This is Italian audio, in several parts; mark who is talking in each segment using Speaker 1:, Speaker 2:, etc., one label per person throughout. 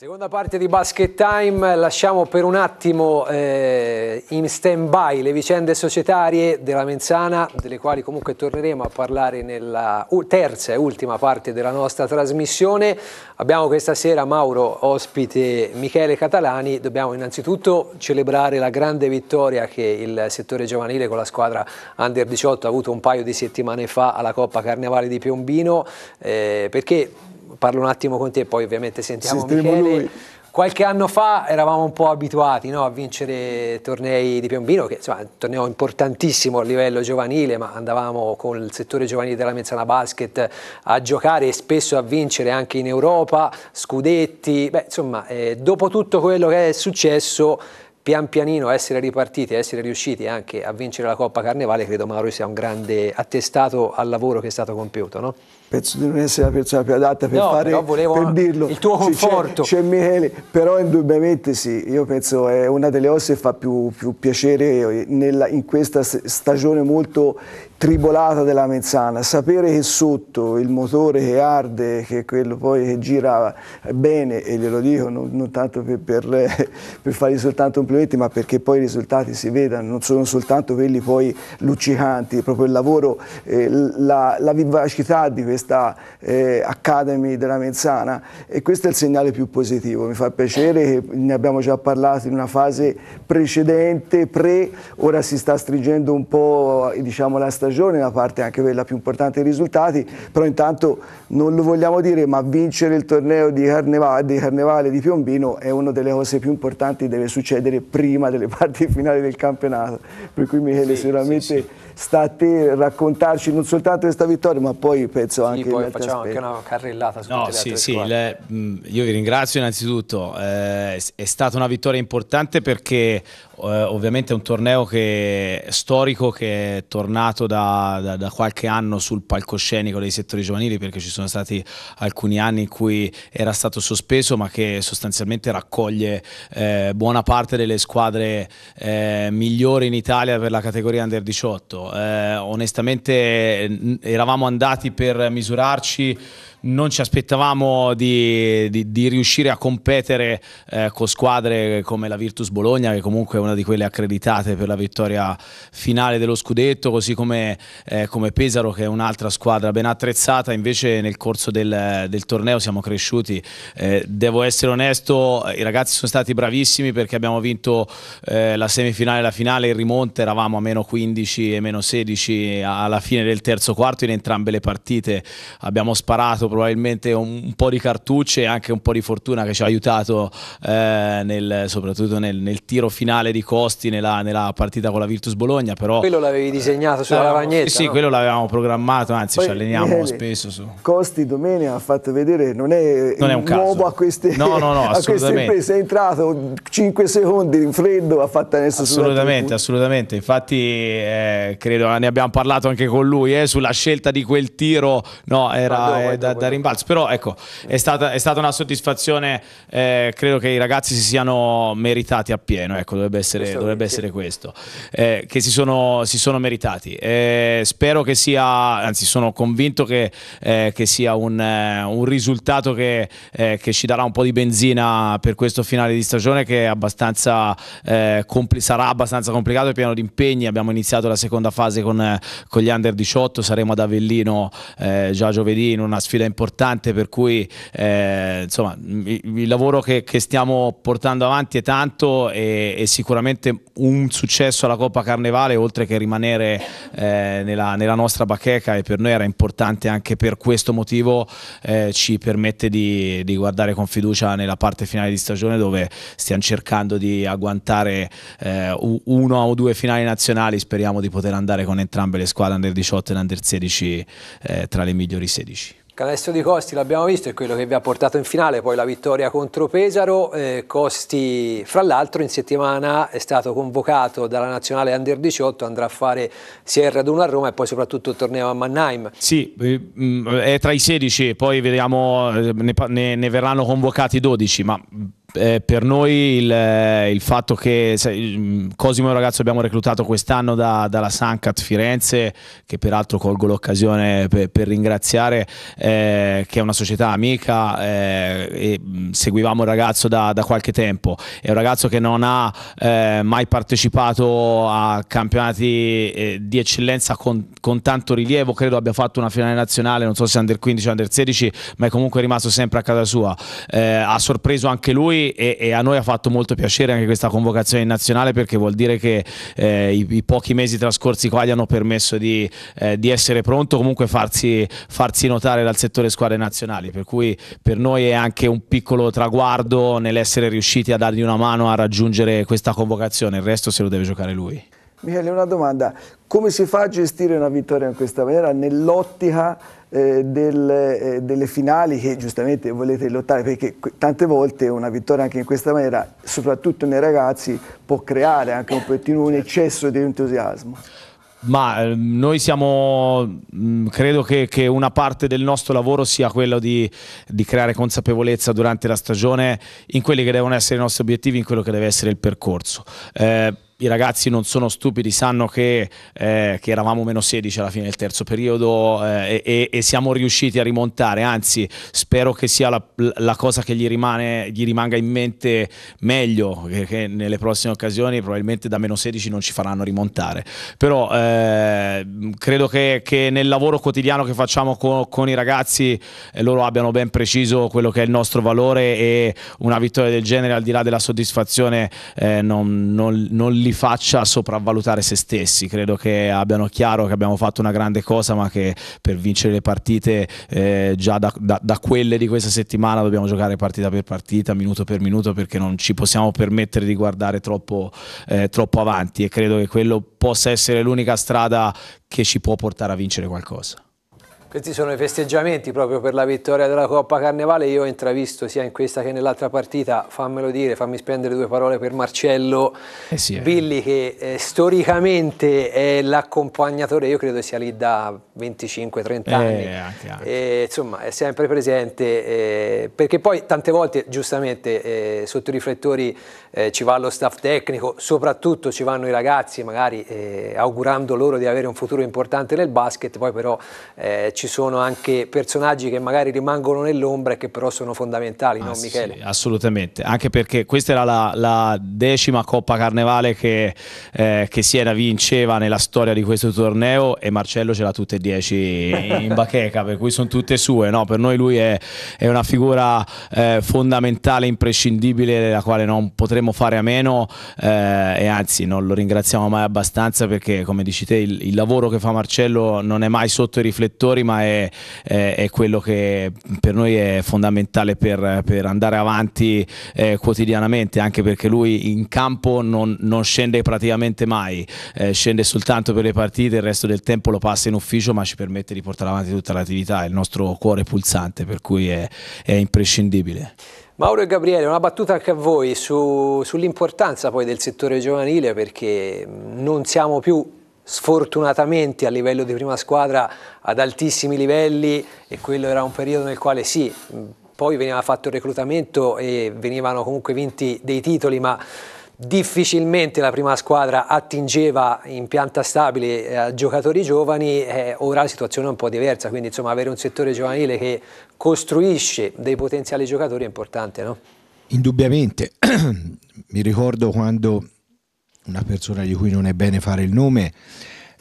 Speaker 1: Seconda parte di Basket Time, lasciamo per un attimo eh, in stand by le vicende societarie della Menzana, delle quali comunque torneremo a parlare nella terza e ultima parte della nostra trasmissione. Abbiamo questa sera Mauro ospite Michele Catalani, dobbiamo innanzitutto celebrare la grande vittoria che il settore giovanile con la squadra Under 18 ha avuto un paio di settimane fa alla Coppa Carnevale di Piombino, eh, perché parlo un attimo con te, poi ovviamente sentiamo Sistiamo Michele. Lui. Qualche anno fa eravamo un po' abituati no, a vincere tornei di Piombino, che insomma, è un torneo importantissimo a livello giovanile, ma andavamo con il settore giovanile della Mezzana Basket a giocare e spesso a vincere anche in Europa, scudetti, beh, insomma, eh, dopo tutto quello che è successo, pian pianino essere ripartiti, essere riusciti anche a vincere la Coppa Carnevale, credo Mauro sia un grande attestato al lavoro che è stato compiuto. No?
Speaker 2: penso di non essere la persona più adatta per, no, fare, per dirlo. Il tuo conforto. Sì, c'è, Michele, però indubbiamente sì, io penso che è una delle osse che fa più, più piacere nella, in questa stagione molto tribolata della mezzana, sapere che sotto il motore che arde, che è quello poi che gira bene, e glielo dico non, non tanto per, per, per fargli soltanto complimenti, ma perché poi i risultati si vedano, non sono soltanto quelli poi luccicanti, proprio il lavoro, eh, la, la, vivacità di questa eh, Academy della mezzana e questo è il segnale più positivo, mi fa piacere che ne abbiamo già parlato in una fase precedente, pre, ora si sta stringendo un po' diciamo, la stagione stagione, la parte anche quella più importante dei risultati, però intanto non lo vogliamo dire, ma vincere il torneo di Carnevale di, Carnevale di Piombino è una delle cose più importanti che deve succedere prima delle parti finali del campionato, per cui Michele sì, sicuramente... Sì, sì sta a te raccontarci non soltanto questa vittoria, ma poi penso anche... Sì, poi facciamo aspetti. anche una carrellata su no, sì,
Speaker 1: sì,
Speaker 3: le, io vi ringrazio innanzitutto, eh, è stata una vittoria importante perché eh, ovviamente è un torneo che storico che è tornato da, da, da, qualche anno sul palcoscenico dei settori giovanili perché ci sono stati alcuni anni in cui era stato sospeso ma che sostanzialmente raccoglie eh, buona parte delle squadre eh, migliori in Italia per la categoria under 18 eh, onestamente eravamo andati per misurarci non ci aspettavamo di, di, di riuscire a competere eh, con squadre come la Virtus Bologna, che comunque è una di quelle accreditate per la vittoria finale dello scudetto, così come, eh, come Pesaro, che è un'altra squadra ben attrezzata. Invece nel corso del, del torneo siamo cresciuti. Eh, devo essere onesto, i ragazzi sono stati bravissimi perché abbiamo vinto eh, la semifinale e la finale in rimonte, eravamo a meno 15 e meno 16 alla fine del terzo quarto in entrambe le partite. Abbiamo sparato probabilmente un, un, po' di cartucce e anche un po' di fortuna che ci ha aiutato eh, nel, soprattutto nel, nel, tiro finale di Costi nella, nella, partita con la Virtus Bologna. Però, quello
Speaker 2: l'avevi disegnato sulla eh, lavagnetta? Sì, no? quello
Speaker 3: l'avevamo programmato, anzi Poi, ci alleniamo ieri, eh, spesso. Su.
Speaker 2: Costi domenica ha fatto vedere, non è, non è un nuovo a queste, no, no, no, a imprese, è entrato 5 secondi in freddo, ha fatto adesso Assolutamente,
Speaker 3: assolutamente, infatti eh, credo ne abbiamo parlato anche con lui eh, sulla scelta di quel tiro, no, era dopo, eh, da, da rimbalzo, però ecco, è stata, è stata una soddisfazione, eh, credo che i ragazzi si siano meritati appieno, ecco, dovrebbe essere, dovrebbe essere questo, eh, che si sono, si sono meritati. Eh, spero che sia, anzi sono convinto che, eh, che sia un, eh, un risultato che, eh, che, ci darà un po' di benzina per questo finale di stagione che abbastanza, sarà abbastanza complicato e pieno di impegni, abbiamo iniziato la seconda fase con, con gli under 18, saremo ad Avellino già giovedì in una sfida importante per cui eh, insomma, il, lavoro che, che, stiamo portando avanti è tanto e, e, sicuramente un successo alla Coppa Carnevale oltre che rimanere eh, nella, nella, nostra bacheca e per noi era importante anche per questo motivo eh, ci permette di, di, guardare con fiducia nella parte finale di stagione dove stiamo cercando di agguantare eh, una o due finali nazionali speriamo di poter andare con entrambe le squadre under 18 e under 16 eh, tra le migliori 16.
Speaker 1: Calesso di Costi l'abbiamo visto, è quello che vi ha portato in finale poi la vittoria contro Pesaro. Eh, Costi, fra l'altro, in settimana è stato convocato dalla nazionale Under 18, andrà a fare Sierra il raduno a Roma e poi soprattutto il torneo a Mannheim.
Speaker 3: Sì, eh, mm, è tra i 16, poi vediamo, eh, ne, ne verranno convocati 12, ma mm, eh, per noi il, eh, il fatto che sai, mm, Cosimo è un ragazzo che abbiamo reclutato quest'anno da, dalla Sancat Firenze, che peraltro colgo l'occasione per, per ringraziare, eh, che è una società amica, eh, mm, seguivamo il ragazzo da, da, qualche tempo. È un ragazzo che non ha eh, mai partecipato a campionati eh, di eccellenza con, con, tanto rilievo, credo abbia fatto una finale nazionale, non so se under 15 o under 16, ma è comunque rimasto sempre a casa sua. ha sorpreso anche lui noi e, e, a noi ha fatto molto piacere anche questa convocazione in nazionale perché vuol dire che eh, i, i, pochi mesi trascorsi qua gli hanno permesso di, eh, di essere pronto, comunque farsi, farsi, notare dal settore squadre nazionali, per cui per noi è anche un piccolo traguardo nell'essere riusciti a dargli una mano a raggiungere questa convocazione, il resto se lo deve giocare lui.
Speaker 2: Michele, una domanda. Come si fa a gestire una vittoria in questa maniera nell'ottica eh, del, eh, delle finali che giustamente volete lottare? Perché tante volte una vittoria anche in questa maniera, soprattutto nei ragazzi, può creare anche un pochettino un eccesso di entusiasmo.
Speaker 3: Ma ehm, noi siamo, mm, credo che, che, una parte del nostro lavoro sia quello di, di, creare consapevolezza durante la stagione in quelli che devono essere i nostri obiettivi, in quello che deve essere il percorso. Eh, i ragazzi non sono stupidi, sanno che, eh, che eravamo meno 16 alla fine del terzo periodo eh, e, e, siamo riusciti a rimontare, anzi spero che sia la, la cosa che gli, rimane, gli, rimanga in mente meglio, che, che, nelle prossime occasioni probabilmente da meno 16 non ci faranno rimontare, però eh, credo che, che, nel lavoro quotidiano che facciamo con, con i ragazzi eh, loro abbiano ben preciso quello che è il nostro valore e una vittoria del genere al di là della soddisfazione eh, non, non, non li li faccia sopravvalutare se stessi. Credo che abbiano chiaro che abbiamo fatto una grande cosa, ma che per vincere le partite eh, già da, da, da, quelle di questa settimana dobbiamo giocare partita per partita, minuto per minuto, perché non ci possiamo permettere di guardare troppo, eh, troppo avanti e credo che quello possa essere l'unica strada che ci può portare a vincere qualcosa.
Speaker 1: Questi sono i festeggiamenti proprio per la vittoria della Coppa Carnevale. Io ho intravisto sia in questa che nell'altra partita, fammelo dire, fammi spendere due parole per Marcello eh sì, eh. Billi che eh, storicamente è l'accompagnatore, io credo sia lì da 25-30 eh, anni. Anche, anche. E, eh, insomma è sempre presente eh, perché poi tante volte giustamente sotto i riflettori ci va lo staff tecnico, soprattutto ci vanno i ragazzi magari augurando loro di avere un futuro importante nel basket, poi però ci sono anche personaggi che magari rimangono nell'ombra e che però sono fondamentali, ah, no Michele? Sì,
Speaker 3: assolutamente, anche perché questa era la, la decima Coppa Carnevale che, eh, che, Siena vinceva nella storia di questo torneo e Marcello ce l'ha tutte e dieci in bacheca, per cui sono tutte sue, no? per noi lui è, è una figura eh, fondamentale, imprescindibile, della quale non potremo fare a meno eh, e anzi non lo ringraziamo mai abbastanza perché come dici te il, il lavoro che fa Marcello non è mai sotto i riflettori sistema è, è, è, quello che per noi è fondamentale per, per andare avanti eh, quotidianamente, anche perché lui in campo non, non scende praticamente mai, eh, scende soltanto per le partite, il resto del tempo lo passa in ufficio, ma ci permette di portare avanti tutta l'attività, è il nostro cuore pulsante, per cui è, è imprescindibile.
Speaker 1: Mauro e Gabriele, una battuta anche a voi su, sull'importanza poi del settore giovanile perché non siamo più sfortunatamente a livello di prima squadra ad altissimi livelli e quello era un periodo nel quale sì, poi veniva fatto il reclutamento e venivano comunque vinti dei titoli, ma difficilmente la prima squadra attingeva in pianta stabile a giocatori giovani, eh, ora la situazione è un po' diversa, quindi insomma avere un settore giovanile che costruisce dei potenziali giocatori è importante. No?
Speaker 4: Indubbiamente, mi ricordo quando una persona di cui non è bene fare il nome,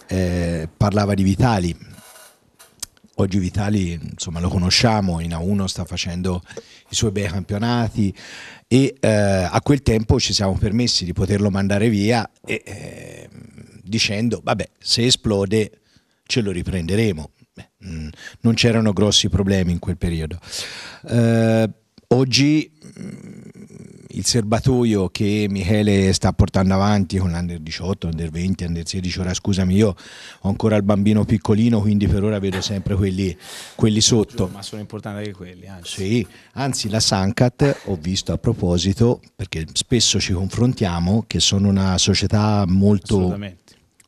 Speaker 4: eh, parlava di Vitali. Oggi Vitali, insomma, lo conosciamo, in A1 sta facendo i suoi bei campionati e eh, a quel tempo ci siamo permessi di poterlo mandare via e, eh, dicendo, vabbè, se esplode ce lo riprenderemo. Beh, mh, mm, non c'erano grossi problemi in quel periodo. Eh, oggi... Mh, mm, il serbatoio che Michele sta portando avanti con l'Under 18, Under 20, Under 16, ora scusami io ho ancora il bambino piccolino quindi per ora vedo sempre quelli, quelli sotto. Ma
Speaker 3: sono importanti anche quelli, anzi. Sì,
Speaker 4: anzi la Sancat ho visto a proposito, perché spesso ci confrontiamo, che sono una società molto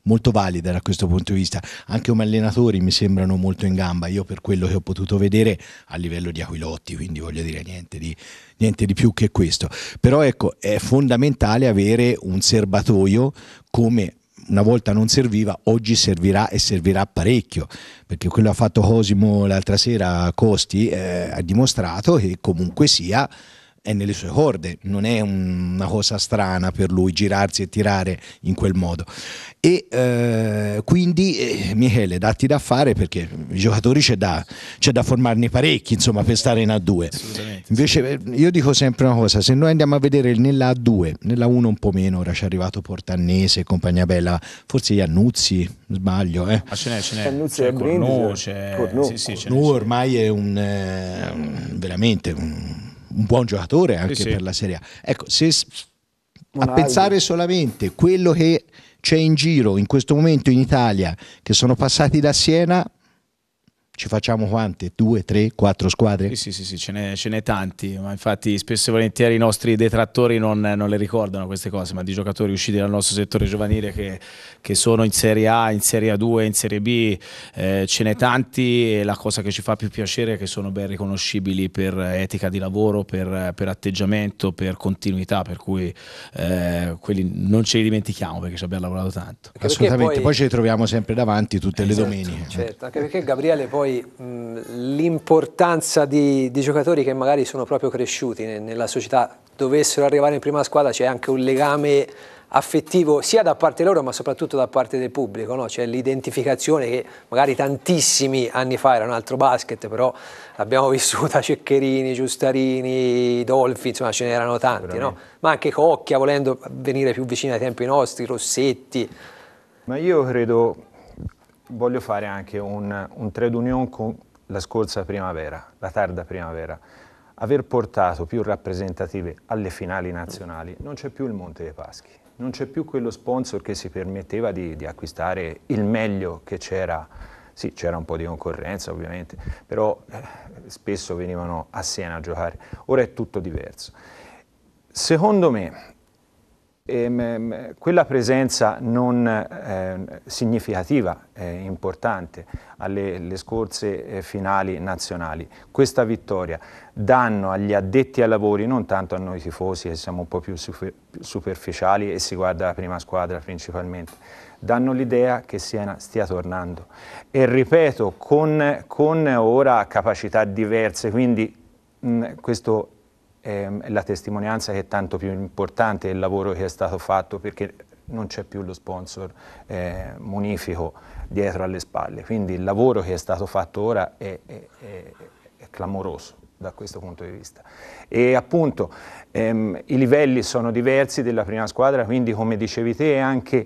Speaker 4: molto valida da questo punto di vista. Anche come allenatori mi sembrano molto in gamba, io per quello che ho potuto vedere a livello di Aquilotti, quindi voglio dire niente di, niente di più che questo. Però ecco, è fondamentale avere un serbatoio come una volta non serviva, oggi servirà e servirà parecchio, perché quello che ha fatto Cosimo l'altra sera a Costi eh, ha dimostrato che comunque sia è nelle sue corde, non è una cosa strana per lui girarsi e tirare in quel modo. E eh, quindi, eh, Michele, datti da fare perché i giocatori c'è da, c'è da formarne parecchi, insomma, per stare in A2. Invece, eh, io dico sempre una cosa: se noi andiamo a vedere nella A2, nella 1 un po' meno, ora ci è arrivato Portannese, compagnia bella, forse gli Iannuzzi, sbaglio, eh.
Speaker 3: Ma ce n'è, ce n'è. Iannuzzi e Brindisi. c'è, Corno. Sì, sì, Corno
Speaker 4: ormai è un, eh, veramente un un buon giocatore anche sì, sì. per la Serie A. Ecco, se a pensare solamente quello che c'è in giro in questo momento in Italia, che sono passati da Siena, ci facciamo quante? Due, tre, quattro squadre?
Speaker 3: Sì, sì, sì, ce, n'è, ce n'è tanti, ma infatti spesso e volentieri i nostri detrattori non, non, le ricordano queste cose, ma di giocatori usciti dal nostro settore giovanile che, che sono in Serie A, in Serie A2, in Serie B, eh, ce n'è tanti e la cosa che ci fa più piacere è che sono ben riconoscibili per etica di lavoro, per, per atteggiamento, per continuità, per cui eh, quelli non ce li dimentichiamo perché ci abbiamo lavorato tanto.
Speaker 4: Assolutamente, poi... poi... ci ritroviamo sempre davanti tutte le certo, domeniche. Certo,
Speaker 1: anche perché Gabriele poi poi l'importanza di, di, giocatori che magari sono proprio cresciuti nella società, dovessero arrivare in prima squadra c'è anche un legame affettivo sia da parte loro ma soprattutto da parte del pubblico, no? c'è l'identificazione che magari tantissimi anni fa era un altro basket, però abbiamo vissuto a Ceccherini, Giustarini, Dolfi, insomma ce n'erano tanti, no? ma anche Cocchia volendo venire più vicino ai tempi nostri, Rossetti.
Speaker 5: Ma io credo voglio fare anche un, un trade union con la scorsa primavera, la tarda primavera. Aver portato più rappresentative alle finali nazionali, non c'è più il Monte dei Paschi, non c'è più quello sponsor che si permetteva di, di acquistare il meglio che c'era. Sì, c'era un po' di concorrenza ovviamente, però eh, spesso venivano a Siena a giocare. Ora è tutto diverso. Secondo me Ehm, ehm, quella presenza non eh, significativa, eh, importante, alle scorse eh, finali nazionali, questa vittoria danno agli addetti ai lavori, non tanto a noi tifosi che siamo un po' più super, superficiali e si guarda la prima squadra principalmente, danno l'idea che Siena stia tornando. E ripeto, con, con ora capacità diverse, quindi mh, questo ehm, la testimonianza che è tanto più importante il lavoro che è stato fatto perché non c'è più lo sponsor eh, munifico dietro alle spalle, quindi il lavoro che è stato fatto ora è, è, è, è clamoroso da questo punto di vista. E appunto ehm, i livelli sono diversi della prima squadra, quindi come dicevi te è anche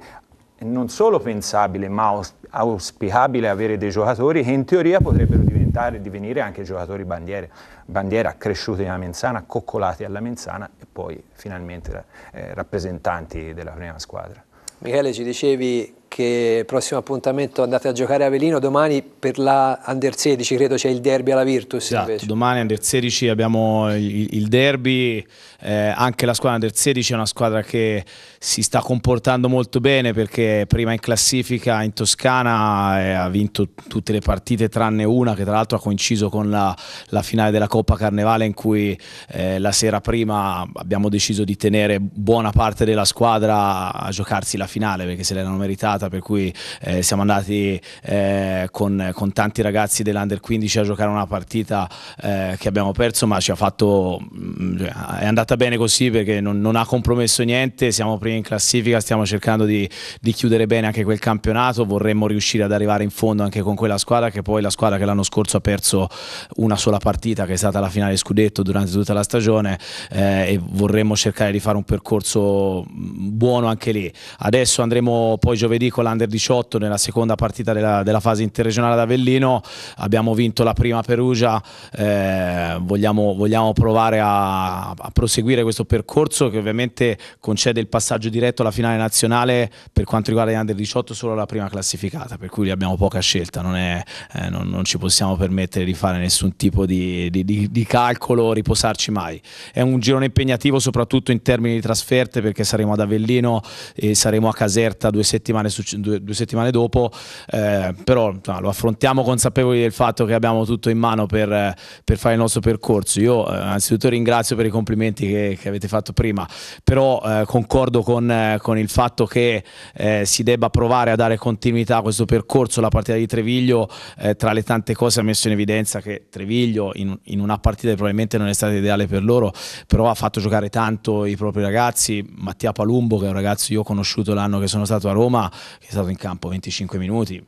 Speaker 5: non solo pensabile ma auspicabile avere dei giocatori che in teoria potrebbero diventare, divenire anche giocatori bandiere, bandiera, cresciuti nella Menzana, coccolati alla Menzana e poi finalmente eh, rappresentanti della prima squadra.
Speaker 1: Michele, ci dicevi che prossimo appuntamento andate a giocare a Velino domani per la Under 16 credo c'è il derby alla Virtus esatto, invece.
Speaker 3: domani Under 16 abbiamo il, il derby eh, anche la squadra Under 16 è una squadra che si sta comportando molto bene perché prima in classifica in Toscana eh, ha vinto tutte le partite tranne una che tra l'altro ha coinciso con la, la, finale della Coppa Carnevale in cui eh, la sera prima abbiamo deciso di tenere buona parte della squadra a giocarsi la finale perché se l'erano meritata serata per cui eh, siamo andati eh, con, con, tanti ragazzi dell'Under 15 a giocare una partita eh, che abbiamo perso ma ci ha fatto mm, cioè, è andata bene così perché non, non ha compromesso niente, siamo primi in classifica, stiamo cercando di, di, chiudere bene anche quel campionato, vorremmo riuscire ad arrivare in fondo anche con quella squadra che poi è la squadra che l'anno scorso ha perso una sola partita che è stata la finale scudetto durante tutta la stagione eh, e vorremmo cercare di fare un percorso mm, buono anche lì. Adesso andremo poi giovedì con l'Under 18 nella seconda partita della, della fase interregionale ad Avellino, abbiamo vinto la prima Perugia, eh, vogliamo, vogliamo, provare a, a, proseguire questo percorso che ovviamente concede il passaggio diretto alla finale nazionale per quanto riguarda gli Under 18 solo la prima classificata, per cui abbiamo poca scelta, non, è, eh, non, non ci possiamo permettere di fare nessun tipo di, di, di, di calcolo, riposarci mai. È un girone impegnativo soprattutto in termini di trasferte perché saremo ad Avellino e saremo a Caserta due settimane successive due, due settimane dopo, eh, però no, lo affrontiamo consapevoli del fatto che abbiamo tutto in mano per, per fare il nostro percorso. Io eh, anzitutto ringrazio per i complimenti che, che avete fatto prima, però eh, concordo con, con, il fatto che eh, si debba provare a dare continuità a questo percorso. La partita di Treviglio, eh, tra le tante cose, ha messo in evidenza che Treviglio in, in una partita che probabilmente non è stata ideale per loro, però ha fatto giocare tanto i propri ragazzi. Mattia Palumbo, che è un ragazzo io ho conosciuto l'anno che sono stato a Roma, che è stato in campo 25 minuti,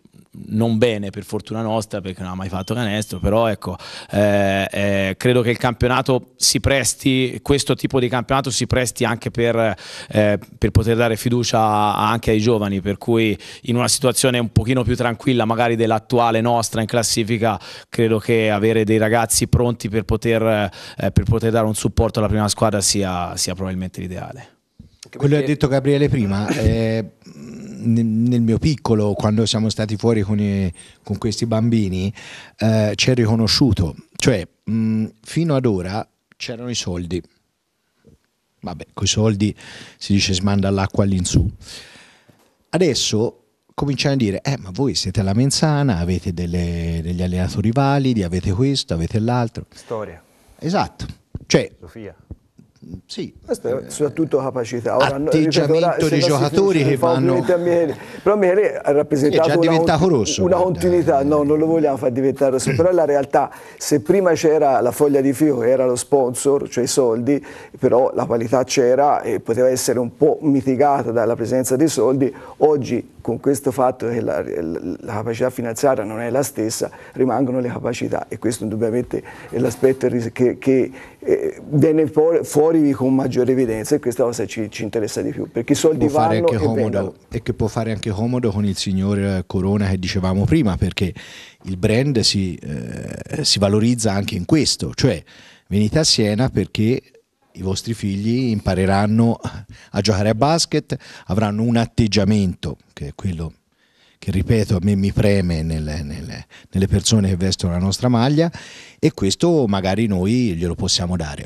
Speaker 3: non bene per fortuna nostra perché non ha mai fatto canestro, però ecco, eh, eh, credo che il campionato si presti, questo tipo di campionato si presti anche per, eh, per, poter dare fiducia anche ai giovani, per cui in una situazione un pochino più tranquilla magari dell'attuale nostra in classifica, credo che avere dei ragazzi pronti per poter, eh, per poter dare un supporto alla prima squadra sia, sia probabilmente l'ideale.
Speaker 4: Quello che ha detto Gabriele prima, eh, nel mio piccolo, quando siamo stati fuori con, i, con questi bambini, eh, ci è riconosciuto. Cioè, mh, mm, fino ad ora c'erano i soldi. Vabbè, coi soldi si dice si manda l'acqua all'insù. Adesso cominciano a dire, eh, ma voi siete la Menzana, avete delle, degli allenatori validi, avete questo, avete l'altro. Storia. Esatto. Cioè,
Speaker 2: Sofia sì. Questa è eh, soprattutto capacità. Ora, atteggiamento dei giocatori che vanno... Michele. Però Michele ha rappresentato sì, una, rosso, una continuità, no, non lo vogliamo far diventare rosso, però la realtà, se prima c'era la foglia di fico che era lo sponsor, cioè i soldi, però la qualità c'era e poteva essere un po' mitigata dalla presenza dei soldi, oggi con questo fatto che la, la capacità finanziaria non è la stessa, rimangono le capacità e questo indubbiamente è l'aspetto che, che viene fuori con maggiore evidenza e questa cosa ci, ci interessa di più perché i soldi vanno e comodo,
Speaker 4: e, che può fare anche comodo con il signor Corona che dicevamo prima perché il brand si, eh, si valorizza anche in questo cioè venite a Siena perché i vostri figli impareranno a giocare a basket avranno un atteggiamento che è quello che ripeto a me mi preme nelle, nelle, nelle persone che vestono la nostra maglia e questo magari noi glielo possiamo dare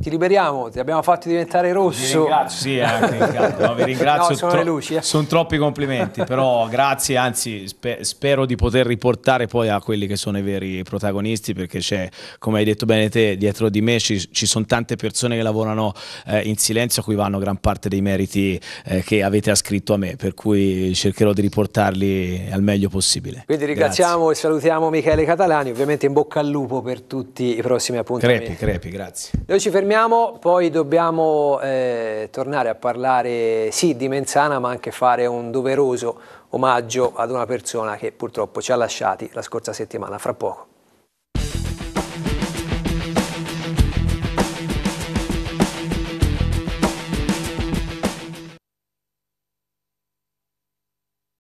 Speaker 1: ti liberiamo, ti abbiamo fatto diventare rosso. Vi ringrazio, sì, eh, anche no, vi ringrazio. no, sono, tro-
Speaker 3: luci, eh. sono troppi complimenti, però grazie, anzi spe- spero di poter riportare poi a quelli che sono i veri protagonisti, perché c'è, come hai detto bene te, dietro di me ci, ci sono tante persone che lavorano eh, in silenzio, a cui vanno gran parte dei meriti eh, che avete ascritto a me, per cui cercherò di riportarli al meglio possibile.
Speaker 1: Quindi ringraziamo grazie. e salutiamo Michele Catalani, ovviamente in bocca al lupo per tutti i prossimi appuntamenti. Crepi, crepi, grazie. Noi ci fermiamo fermiamo, poi dobbiamo eh, tornare a parlare sì di Menzana ma anche fare un doveroso omaggio ad una persona che purtroppo ci ha lasciati la scorsa settimana, fra poco.